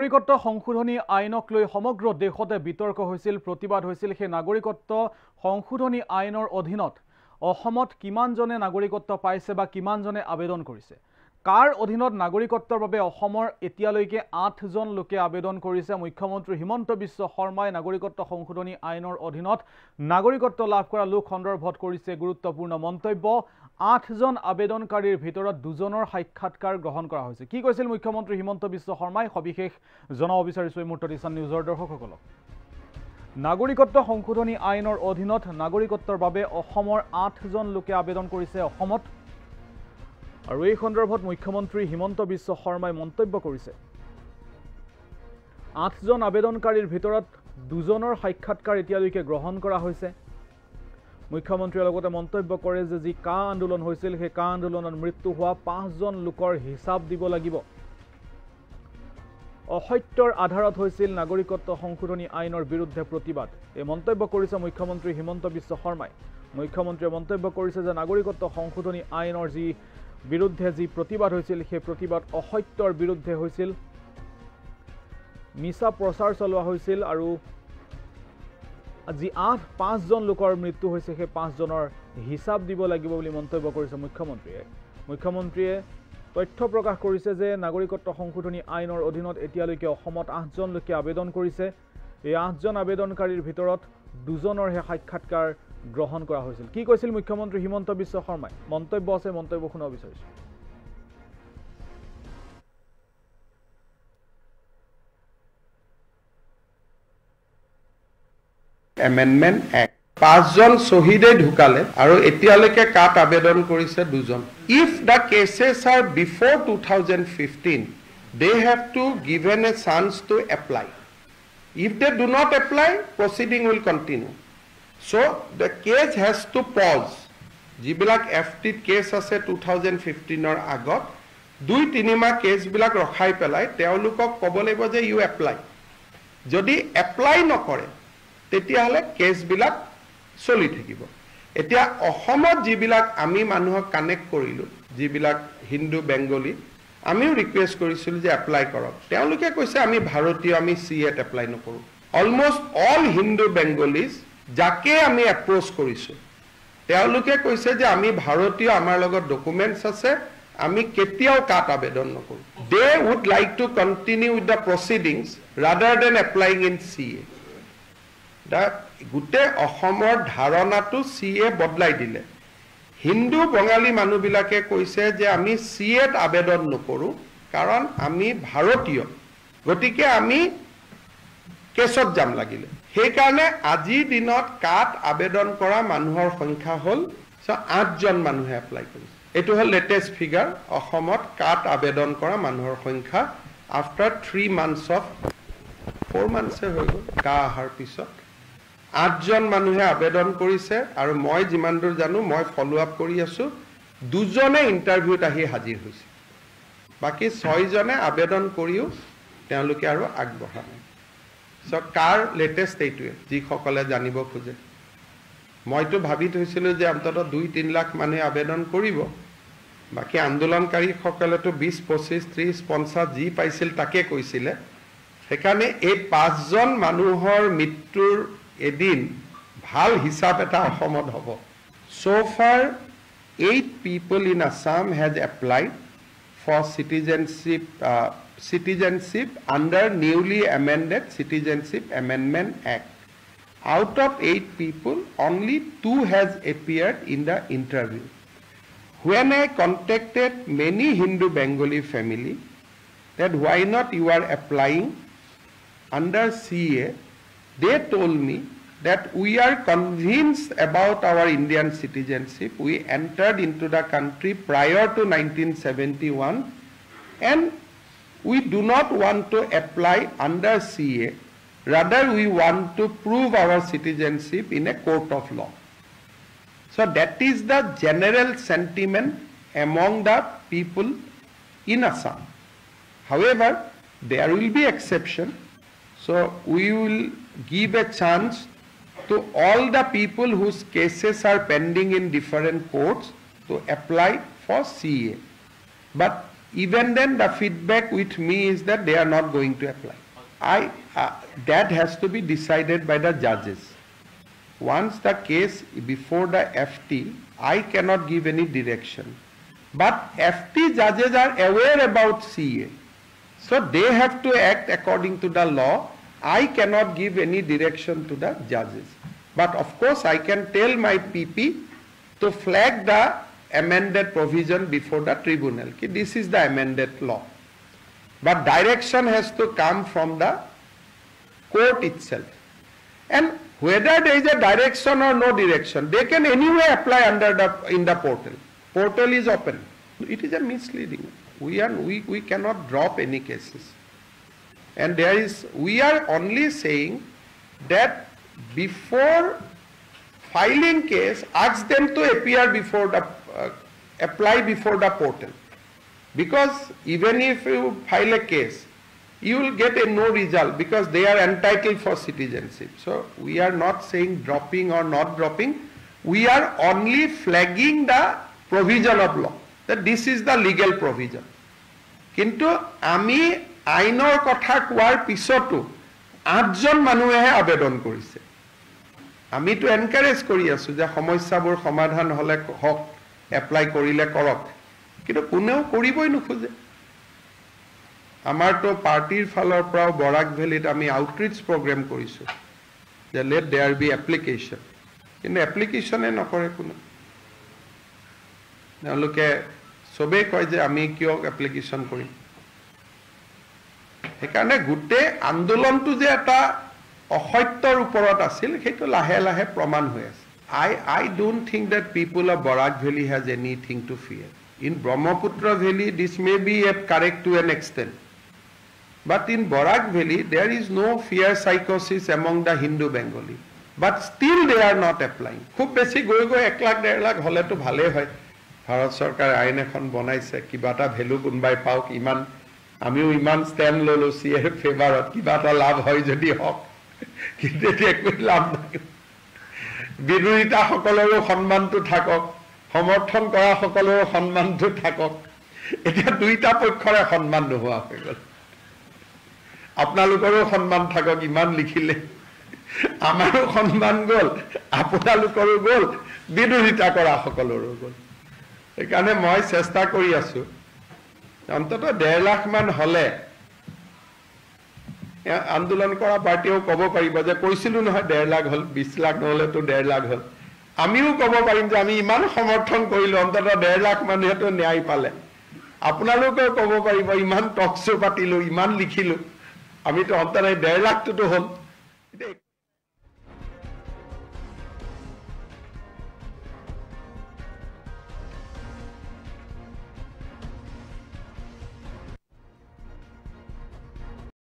নাগৰিকত্ব সংশোধনী আইনক লৈ সমগ্ৰ দেশতে বিতৰ্ক হৈছিল প্ৰতিবাদ হৈছিল সেই নাগৰিকত্ব সংশোধনী আইনৰ অধীনত অসমত কিমানজনে নাগৰিকত্ব পাইছে বা কিমানজনে আবেদন কৰিছে কাৰ অধীনত নাগৰিকত্বৰ বাবে অসমৰ এতিয়ালৈকে আঠজন লোকে আবেদন কৰিছে মুখ্যমন্ত্ৰী হিমন্ত বিশ্ব শৰ্মাই নাগৰিকত্ব সংশোধনী আইনৰ অধীনত নাগৰিকত্ব লাভ কৰা লোক সন্দৰ্ভত কৰিছে গুৰুত্বপূৰ্ণ মন্তব্য আঠজন আবেদনকাৰীৰ ভিতৰত দুজনৰ সাক্ষাৎকাৰ গ্ৰহণ কৰা হৈছে কি কৈছিল মুখ্যমন্ত্ৰী হিমন্ত বিশ্ব শৰ্মাই সবিশেষ জনাব বিচাৰিছোঁ এই মুহূৰ্তত ইছান নিউজৰ দৰ্শকসকলক নাগৰিকত্ব সংশোধনী আইনৰ অধীনত নাগৰিকত্বৰ বাবে অসমৰ আঠজন লোকে আবেদন কৰিছে অসমত আৰু এই সন্দৰ্ভত মুখ্যমন্ত্ৰী হিমন্ত বিশ্ব শৰ্মাই মন্তব্য কৰিছে আঠজন আবেদনকাৰীৰ ভিতৰত দুজনৰ সাক্ষাৎকাৰ এতিয়ালৈকে গ্ৰহণ কৰা হৈছে মুখ্যমন্ত্ৰীয়ে লগতে মন্তব্য কৰে যে যি কা আন্দোলন হৈছিল সেই কা আন্দোলনত মৃত্যু হোৱা পাঁচজন লোকৰ হিচাপ দিব লাগিব অসত্যৰ আধাৰত হৈছিল নাগৰিকত্ব সংশোধনী আইনৰ বিৰুদ্ধে প্ৰতিবাদ এই মন্তব্য কৰিছে মুখ্যমন্ত্ৰী হিমন্ত বিশ্ব শৰ্মাই মুখ্যমন্ত্ৰীয়ে মন্তব্য কৰিছে যে নাগৰিকত্ব সংশোধনী আইনৰ যি বিৰুদ্ধে যি প্ৰতিবাদ হৈছিল সেই প্ৰতিবাদ অসত্যৰ বিৰুদ্ধে হৈছিল মিছা প্ৰচাৰ চলোৱা হৈছিল আৰু যি আঠ পাঁচজন লোকৰ মৃত্যু হৈছে সেই পাঁচজনৰ হিচাপ দিব লাগিব বুলি মন্তব্য কৰিছে মুখ্যমন্ত্ৰীয়ে মুখ্যমন্ত্ৰীয়ে তথ্য প্ৰকাশ কৰিছে যে নাগৰিকত্ব সংশোধনী আইনৰ অধীনত এতিয়ালৈকে অসমত আঠজন লোকে আবেদন কৰিছে এই আঠজন আবেদনকাৰীৰ ভিতৰত দুজনৰহে সাক্ষাৎকাৰ গ্ৰহণ কৰা হৈছিল কি কৈছিল মুখ্যমন্ত্ৰী হিমন্ত বিশ্ব শৰ্মাই মন্তব্য আছে মন্তব্য শুনাব বিচাৰিছোঁ এমেণ্ডমেণ্ট এক্ট পাঁচজন শ্বহীদে ঢুকালে আৰু এতিয়ালৈকে কাট আবেদন কৰিছে দুজন if the cases are before two thousand fifteen they have to given a chance to apply if they do not apply proceeding will continue so' the case has to pause যিবিলাক এফ টিত কেছ আছে two thousand ফিফটিনৰ আগত দুই তিনিমাহ কেছবিলাক ৰখাই পেলাই তেওঁলোকক ক'ব লাগিব যে ইউ এপ্লাই যদি এপ্লাই নকৰে তেতিয়াহ'লে কেছবিলাক চলি থাকিব এতিয়া অসমত যিবিলাক আমি মানুহক কানেক্ট কৰিলোঁ যিবিলাক হিন্দু বেংগলী আমিও ৰিকুৱেষ্ট কৰিছিলোঁ যে এপ্লাই কৰক তেওঁলোকে কৈছে আমি ভাৰতীয় আমি চি এত এপ্লাই নকৰোঁ অলমষ্ট অল হিন্দু বেংগলীজ যাকে আমি এপ্ৰ'চ কৰিছোঁ তেওঁলোকে কৈছে যে আমি ভাৰতীয় আমাৰ লগত ডকুমেণ্টছ আছে আমি কেতিয়াও কাট আবেদন নকৰোঁ they would like to continue with the proceedings rather than applying in C A গোটেই অসমৰ ধাৰণাটো চি এ বদলাই দিলে হিন্দু বঙালী মানুহবিলাকে কৈছে যে আমি চি এত আবেদন নকৰোঁ কাৰণ আমি ভাৰতীয় গতিকে আমি কেছত যাম লাগিলে সেইকাৰণে আজিৰ দিনত কাঠ আবেদন কৰা মানুহৰ সংখ্যা হ'ল আঠজন মানুহে এপ্লাই কৰিছে এইটো হ'ল লেটেষ্ট ফিগাৰ অসমত কাঠ আবেদন কৰা মানুহৰ সংখ্যা after three months of four মান্থছে হৈ গ'ল গা অহাৰ পিছত আঠজন মানুহে আবেদন কৰিছে আৰু মই যিমান দূৰ জানো মই ফ'ল' আপ কৰি আছোঁ দুজনে ইণ্টাৰভিউত আহি হাজিৰ হৈছে বাকী ছয়জনে আবেদন কৰিও তেওঁলোকে আৰু আগবঢ়া নাই চ' কাৰ লেটেষ্ট এইটোৱে যিসকলে জানিব খোজে মইতো ভাবি থৈছিলোঁ যে অন্ততঃ দুই তিনি লাখ মানুহে আবেদন কৰিব বাকী আন্দোলনকাৰীসকলেতো বিছ পঁচিছ ত্ৰিছ পঞ্চাছ যি পাইছিল তাকে কৈছিলে সেইকাৰণে এই পাঁচজন মানুহৰ মৃত্যুৰ এদিন ভাল হিচাপ এটা অসমত হ'ব so' far eight people in Assam has applied for citizenship citizenship under newly amended citizenship amendment act out of eight people only two has appeared in the interview when I contacted many Hindu Bengali family that why not you are applying under C A They told me that we are convinced about our Indian citizenship. We entered into the country prior to 1971 and we do not want to apply under CA. Rather, we want to prove our citizenship in a court of law. So that is the general sentiment among the people in Assam. However, there will be exception. So we will give a chance to all the people whose cases are pending in different courts to apply for CA. But even then the feedback with me is that they are not going to apply. I, uh, that has to be decided by the judges. Once the case before the FT, I cannot give any direction. But FT judges are aware about CA. So they have to act according to the law I cannot give any direction to the judges. But of course, I can tell my PP to flag the amended provision before the tribunal. Okay, this is the amended law. But direction has to come from the court itself. And whether there is a direction or no direction, they can anyway apply under the in the portal. Portal is open. It is a misleading. We are we, we cannot drop any cases. And there is, we are only saying that before filing case, ask them to appear before the, uh, apply before the portal. Because even if you file a case, you will get a no result because they are entitled for citizenship. So we are not saying dropping or not dropping. We are only flagging the provision of law that this is the legal provision. কিন্তু আমি আইনৰ কথা কোৱাৰ পিছতো আঠজন মানুহেহে আবেদন কৰিছে আমিতো এনকাৰেজ কৰি আছোঁ যে সমস্যাবোৰ সমাধান হ'লে হওক এপ্লাই কৰিলে কৰক কিন্তু কোনেও কৰিবই নোখোজে আমাৰতো পাৰ্টিৰ ফালৰ পৰাও বৰাক ভেলীত আমি আউটৰিচ প্ৰগ্ৰেম কৰিছোঁ যে লেট দে বি এপ্লিকেশ্যন কিন্তু এপ্লিকেশ্যনে নকৰে কোনো তেওঁলোকে চবেই কয় যে আমি কিয় এপ্লিকেশ্যন কৰিম সেইকাৰণে গোটেই আন্দোলনটো যে এটা অসত্যৰ ওপৰত আছিল সেইটো লাহে লাহে প্ৰমাণ হৈ আছে I I don't think that people of Barak valley has anything to feel in Brahmaputra valley this may be a correct to an extent but in Barak valley there is no' fear চাইক'চিছ among the Hindu Bengali but still they are not applying খুব বেছি গৈ গৈ এক লাখ ডেৰ লাখ হ'লেতো ভালেই হয় ভাৰত চৰকাৰে আইন এখন বনাইছে কিবা এটা ভেলু কোনোবাই পাওক ইমান আমিও ইমান ষ্টেণ্ড ললো চি এফ ফেভাৰত কিবা এটা লাভ হয় যদি হওক কিন্তু এতিয়া একো লাভ নাই বিৰোধিতাসকলৰো সন্মানটো থাকক সমৰ্থন কৰা সকলৰো সন্মানটো থাকক এতিয়া দুইটা পক্ষৰে সন্মান নোহোৱা হৈ গ'ল আপোনালোকৰো সন্মান থাকক ইমান লিখিলে আমাৰো সন্মান গ'ল আপোনালোকৰো গ'ল বিৰোধিতা কৰা সকলৰো গ'ল সেইকাৰণে মই চেষ্টা কৰি আছোঁ অন্তত ডেৰ লাখমান হ'লে আন্দোলন কৰা পাৰ্টীয়েও ক'ব পাৰিব যে কৈছিলোঁ নহয় ডেৰ লাখ হ'ল বিছ লাখ নহ'লেতো ডেৰ লাখ হ'ল আমিও ক'ব পাৰিম যে আমি ইমান সমৰ্থন কৰিলোঁ অন্ততঃ ডেৰ লাখ মানুহেতো ন্যায় পালে আপোনালোকেও ক'ব পাৰিব ইমান টক্স পাতিলোঁ ইমান লিখিলোঁ আমিতো অন্ততঃ ডেৰ লাখটোতো হ'ল